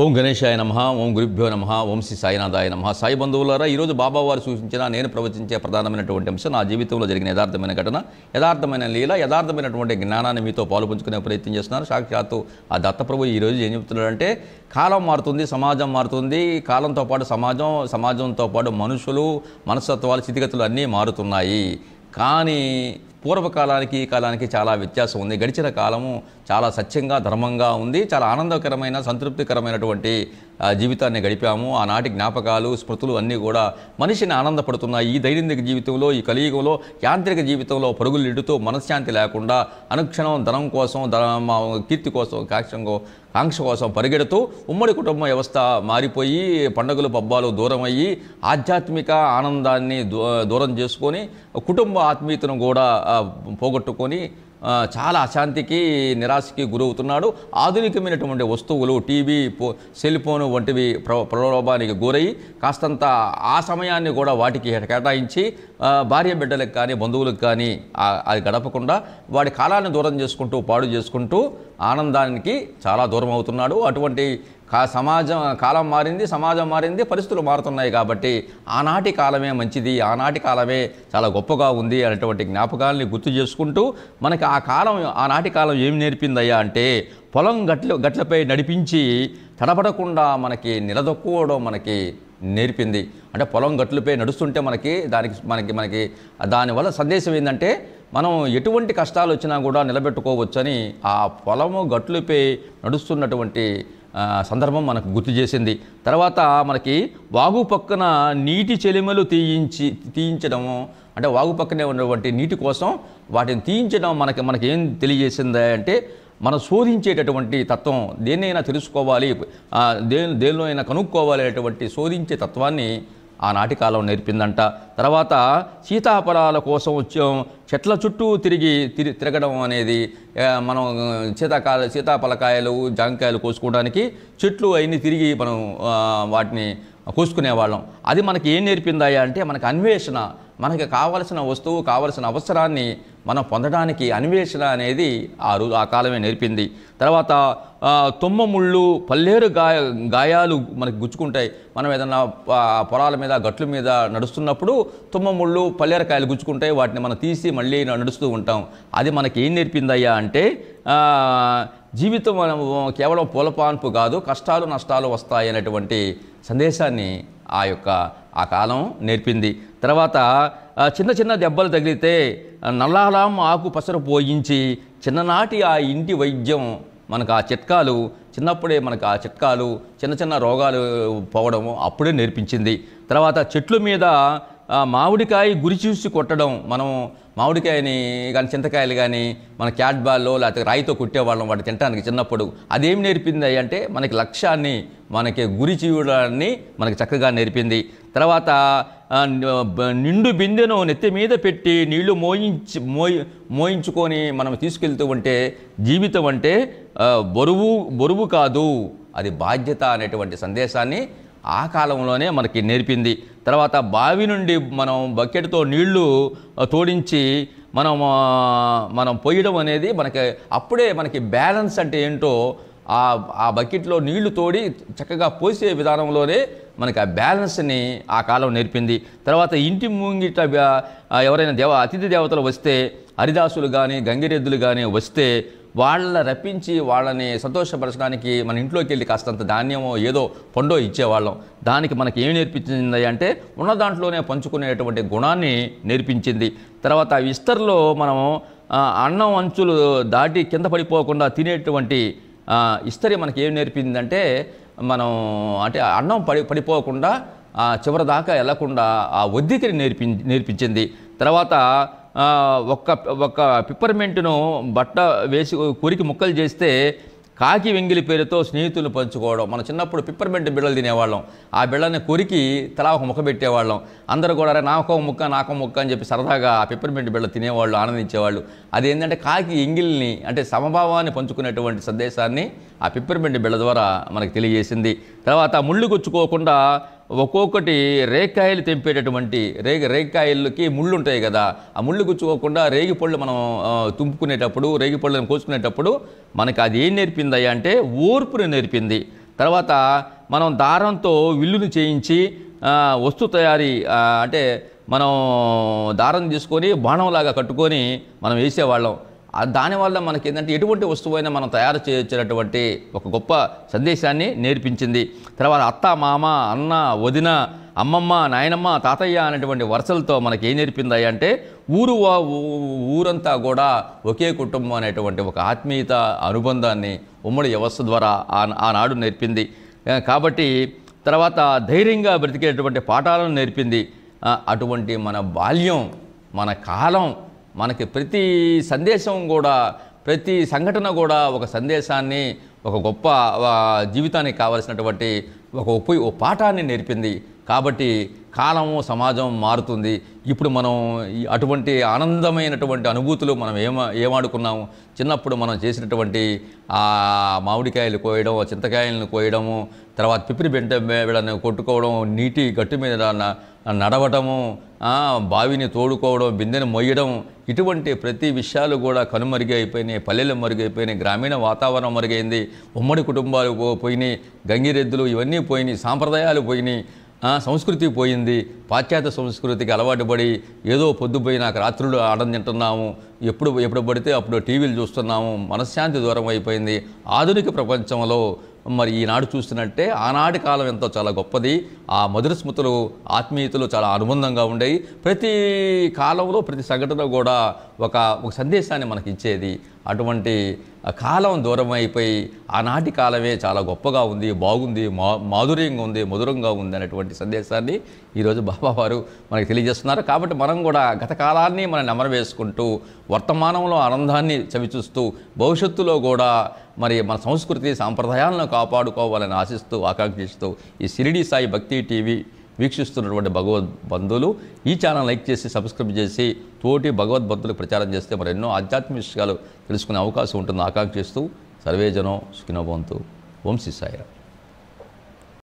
ఓం గణేశాయ నమ ఓం గురుభ్యో నమ ఓం శ్రీ సాయినాథాయ నమ సాయి బంధువులారా ఈరోజు బాబావారు సూచించిన నేను ప్రవచించే ప్రధానమైనటువంటి అంశం నా జీవితంలో జరిగిన యథార్థమైన ఘటన యథార్థమైన లీల యథార్థమైనటువంటి జ్ఞానాన్ని మీతో పాలుపంచుకునే ప్రయత్నం చేస్తున్నాను సాక్షాత్తు ఆ దత్తప్రభు ఈరోజు ఏం చెబుతున్నాడంటే కాలం మారుతుంది సమాజం మారుతుంది కాలంతో పాటు సమాజం సమాజంతో పాటు మనుషులు మనస్తత్వాలు స్థితిగతులు అన్నీ మారుతున్నాయి కానీ పూర్వకాలానికి ఈ కాలానికి చాలా వ్యత్యాసం ఉంది గడిచిన కాలము చాలా సత్యంగా ధర్మంగా ఉంది చాలా ఆనందకరమైన సంతృప్తికరమైనటువంటి జీవితాన్ని గడిపాము ఆనాటి జ్ఞాపకాలు స్మృతులు అన్నీ కూడా మనిషిని ఆనందపడుతున్నాయి ఈ దైనందిక జీవితంలో ఈ కలియుగంలో యాంత్రిక జీవితంలో పరుగులు ఇడుతూ మనశ్శాంతి లేకుండా అనుక్షణం ధనం కోసం ధన కీర్తి కోసం కాక్షంగో కాంక్ష కోసం పరిగెడుతూ ఉమ్మడి కుటుంబ వ్యవస్థ మారిపోయి పండుగలు పబ్బాలు దూరం అయ్యి ఆధ్యాత్మిక ఆనందాన్ని దూరం చేసుకొని కుటుంబ ఆత్మీయతను కూడా పోగొట్టుకొని చాలా అశాంతికి నిరాశకి గురవుతున్నాడు ఆధునికమైనటువంటి వస్తువులు టీవీ సెల్ ఫోను వంటివి ప్రలోభానికి గురయ్యి కాస్తంత ఆ సమయాన్ని కూడా వాటికి కేటాయించి భార్య బిడ్డలకు కానీ బంధువులకు కానీ అది గడపకుండా వాడి కాలాన్ని దూరం చేసుకుంటూ పాడు చేసుకుంటూ ఆనందానికి చాలా దూరం అవుతున్నాడు అటువంటి కా సమాజం కాలం మారింది సమాజం మారింది పరిస్థితులు మారుతున్నాయి కాబట్టి ఆనాటి కాలమే మంచిది ఆనాటి కాలమే చాలా గొప్పగా ఉంది అనేటువంటి జ్ఞాపకాలని గుర్తు చేసుకుంటూ మనకి ఆ కాలం ఆనాటి కాలం ఏం నేర్పిందయ్యా అంటే పొలం గట్ల గట్లపై నడిపించి తడపడకుండా మనకి నిలదొక్కుకోవడం మనకి నేర్పింది అంటే పొలం గట్లపై నడుస్తుంటే మనకి దానికి మనకి మనకి దానివల్ల సందేశం ఏంటంటే మనం ఎటువంటి కష్టాలు వచ్చినా కూడా నిలబెట్టుకోవచ్చని ఆ పొలము గట్లపై నడుస్తున్నటువంటి సందర్భం మనకు గుర్తు చేసింది తర్వాత మనకి వాగు పక్కన నీటి చెలిమలు తీయించి తీయించడము అంటే వాగు పక్కనే ఉన్నటువంటి నీటి కోసం వాటిని తీయించడం మనకి మనకి ఏం తెలియజేసింది అంటే మనం శోధించేటటువంటి తత్వం దేన్నైనా తెలుసుకోవాలి దేని దేనిలో అయినా కనుక్కోవాలి అనేటువంటి శోధించే తత్వాన్ని ఆనాటి కాలం నేర్పిందంట తర్వాత సీతాఫలాల కోసం చెట్ల చుట్టూ తిరిగి తిరి తిరగడం అనేది మనం సీతాకాల సీతాఫలకాయలు జాంకాయలు కోసుకోవడానికి చెట్లు అయిన తిరిగి మనం వాటిని కోసుకునేవాళ్ళం అది మనకి ఏం నేర్పిందాయా అంటే మనకు అన్వేషణ మనకి కావలసిన వస్తువు కావలసిన అవసరాన్ని మనం పొందడానికి అన్వేషణ అనేది ఆ రోజు ఆ కాలమే నేర్పింది తర్వాత తుమ్మ ముళ్ళు పల్లేరు గాయ గాయాలు మనకి గుచ్చుకుంటాయి మనం ఏదన్నా పొలాల మీద గట్ల మీద నడుస్తున్నప్పుడు తుమ్మ ముళ్ళు పల్లేరకాయలు గుచ్చుకుంటాయి వాటిని మనం తీసి మళ్ళీ నడుస్తూ ఉంటాం అది మనకి ఏం నేర్పిందయ్యా అంటే జీవితం కేవలం పూలపాన్పు కాదు కష్టాలు నష్టాలు వస్తాయి అనేటువంటి సందేశాన్ని ఆ యొక్క ఆ కాలం నేర్పింది తర్వాత చిన్న చిన్న దెబ్బలు తగిలితే నల్లాలం ఆకు పసరు పోయించి చిన్ననాటి ఆ ఇంటి వైద్యం మనకు ఆ చిట్కాలు చిన్నప్పుడే మనకు ఆ చిట్కాలు చిన్న చిన్న రోగాలు పోవడము అప్పుడే నేర్పించింది తర్వాత చెట్లు మీద మామిడికాయ గురి చూసి కొట్టడం మనం మామిడికాయని కానీ చింతకాయలు కానీ మన క్యాట్ బాల్లో లేకపోతే రాయితో కొట్టేవాళ్ళం వాటి తినడానికి చిన్నప్పుడు అదేం నేర్పింది అంటే మనకి లక్ష్యాన్ని మనకి గురి చేయడాన్ని మనకి చక్కగా నేర్పింది తర్వాత నిండు బిందెను నెత్తి మీద పెట్టి నీళ్లు మోయించి మోయి మోయించుకొని మనం తీసుకెళ్తూ ఉంటే జీవితం అంటే బరువు బరువు కాదు అది బాధ్యత అనేటువంటి సందేశాన్ని ఆ కాలంలోనే మనకి నేర్పింది తర్వాత బావి నుండి మనం బకెట్తో నీళ్లు తోడించి మనం మనం పొయ్యడం అనేది మనకి అప్పుడే మనకి బ్యాలెన్స్ అంటే ఏంటో ఆ ఆ బకెట్లో నీళ్లు తోడి చక్కగా పోసే విధానంలోనే మనకి ఆ బ్యాలెన్స్ని ఆ కాలం నేర్పింది తర్వాత ఇంటి ముంగిట ఎవరైనా దేవ అతిథి దేవతలు వస్తే హరిదాసులు కానీ గంగిరెద్దులు కానీ వస్తే వాళ్ళని రప్పించి వాళ్ళని సంతోషపరచడానికి మన ఇంట్లోకి వెళ్ళి కాస్తంత ధాన్యమో ఏదో పండో ఇచ్చేవాళ్ళం దానికి మనకి ఏం నేర్పించింది అంటే ఉన్న దాంట్లోనే పంచుకునేటువంటి గుణాన్ని నేర్పించింది తర్వాత విస్తర్లో మనము అన్నం అంచులు దాటి కింద పడిపోకుండా తినేటువంటి ఇస్తరి మనకి ఏం అంటే మనం అంటే అన్నం పడి పడిపోకుండా చివరిదాకా వెళ్లకుండా ఆ ఒద్దికని నేర్పి నేర్పించింది తర్వాత ఒక్క ఒక్క పిప్పర్మెంట్ను బట్ట వేసి కొరికి ముక్కలు చేస్తే కాకి వెంగిలి పేరుతో స్నేహితులు పంచుకోవడం మన చిన్నప్పుడు పిప్పర్మెంట్ బిళ్ళలు తినేవాళ్ళం ఆ బిళ్ళని కొరికి తలా ఒక ముఖ పెట్టేవాళ్ళం అందరూ కూడా అరే నాకో ముక్క నాకో ముక్క అని చెప్పి సరదాగా ఆ పిప్పర్మెంట్ బిళ్ళ తినేవాళ్ళు ఆనందించేవాళ్ళు అది ఏంటంటే కాకి ఎంగిల్ని అంటే సమభావాన్ని పంచుకునేటువంటి సందేశాన్ని ఆ పిప్పర్మెంట్ బిళ్ళ ద్వారా మనకు తెలియజేసింది తర్వాత ముళ్ళు గుచ్చుకోకుండా ఒక్కొక్కటి రేకాయలు తెంపేటటువంటి రే రేకాయలకి ముళ్ళు ఉంటాయి కదా ఆ ముళ్ళు గుచ్చుకోకుండా రేగి పళ్ళు మనం తుంపుకునేటప్పుడు రేగి పళ్ళను కోసుకునేటప్పుడు మనకు అది ఏం నేర్పింది అంటే ఓర్పును నేర్పింది తర్వాత మనం దారంతో విల్లును చేయించి వస్తు తయారీ అంటే మనం దారం తీసుకొని బాణంలాగా కట్టుకొని మనం వేసేవాళ్ళం దానివల్ల మనకి ఏంటంటే ఎటువంటి వస్తువైనా మనం తయారు చేయొచ్చినటువంటి ఒక గొప్ప సందేశాన్ని నేర్పించింది తర్వాత అత్త మామ అన్న వదిన అమ్మమ్మ నాయనమ్మ తాతయ్య అనేటువంటి వరుసలతో మనకి ఏం నేర్పిందాయి అంటే ఊరు ఊరంతా కూడా ఒకే కుటుంబం అనేటువంటి ఒక ఆత్మీయత అనుబంధాన్ని ఉమ్మడి వ్యవస్థ ద్వారా ఆనాడు నేర్పింది కాబట్టి తర్వాత ధైర్యంగా బ్రతికేటటువంటి పాఠాలను నేర్పింది అటువంటి మన బాల్యం మన కాలం మనకి ప్రతి సందేశం కూడా ప్రతి సంఘటన కూడా ఒక సందేశాన్ని ఒక గొప్ప జీవితానికి కావలసినటువంటి ఒక ఉప పాఠాన్ని నేర్పింది కాబట్టి కాలము సమాజం మారుతుంది ఇప్పుడు మనం అటువంటి ఆనందమైనటువంటి అనుభూతులు మనం ఏమ ఏమాడుకున్నాము చిన్నప్పుడు మనం చేసినటువంటి ఆ మామిడికాయలు కోయడం చింతకాయలను కోయడము తర్వాత పిపిరి బెంట వీళ్ళని కొట్టుకోవడం నీటి గట్టు మీద నడవటము బావిని తోడుకోవడం బిందెని మొయ్యడం ఇటువంటి ప్రతి విషయాలు కూడా కనుమరుగైపోయినాయి పల్లెలు మరుగైపోయినాయి గ్రామీణ వాతావరణం మరుగైంది ఉమ్మడి కుటుంబాలు పోయినాయి గంగిరెద్దులు ఇవన్నీ పోయినాయి సాంప్రదాయాలు పోయినాయి సంస్కృతి పోయింది పాశ్చాత్య సంస్కృతికి అలవాటు పడి ఏదో పొద్దుపోయి నాకు రాత్రులు ఆడం తింటున్నాము ఎప్పుడు ఎప్పుడు పడితే అప్పుడు టీవీలు చూస్తున్నాము మనశ్శాంతి దూరం అయిపోయింది ఆధునిక ప్రపంచంలో మరి ఈనాడు చూస్తున్నట్టే ఆనాటి కాలం ఎంతో చాలా గొప్పది ఆ మధుర స్మృతులు ఆత్మీయతలు చాలా అనుబంధంగా ఉండేవి ప్రతి కాలంలో ప్రతి సంఘటన కూడా ఒక ఒక సందేశాన్ని మనకి ఇచ్చేది అటువంటి కాలం దూరం అయిపోయి ఆనాటి కాలమే చాలా గొప్పగా ఉంది బాగుంది మా మాధుర్యంగా ఉంది మధురంగా ఉంది అనేటువంటి సందేశాన్ని ఈరోజు బాబావారు మనకు తెలియజేస్తున్నారు కాబట్టి మనం కూడా గత కాలాన్ని మనం నెమర వేసుకుంటూ వర్తమానంలో ఆనందాన్ని చవిచూస్తూ భవిష్యత్తులో కూడా మరి మన సంస్కృతి సాంప్రదాయాలను కాపాడుకోవాలని ఆశిస్తూ ఆకాంక్షిస్తూ ఈ సిరిడి సాయి భక్తి టీవీ వీక్షిస్తున్నటువంటి భగవద్ బంధువులు ఈ ఛానల్ లైక్ చేసి సబ్స్క్రైబ్ చేసి తోటి భగవద్ బంధువులకు ప్రచారం చేస్తే మరి ఎన్నో ఆధ్యాత్మిక విషయాలు తెలుసుకునే అవకాశం ఉంటుందో ఆకాంక్షిస్తూ సర్వేజనం సుఖినభవంతు వంశీ సాయిరా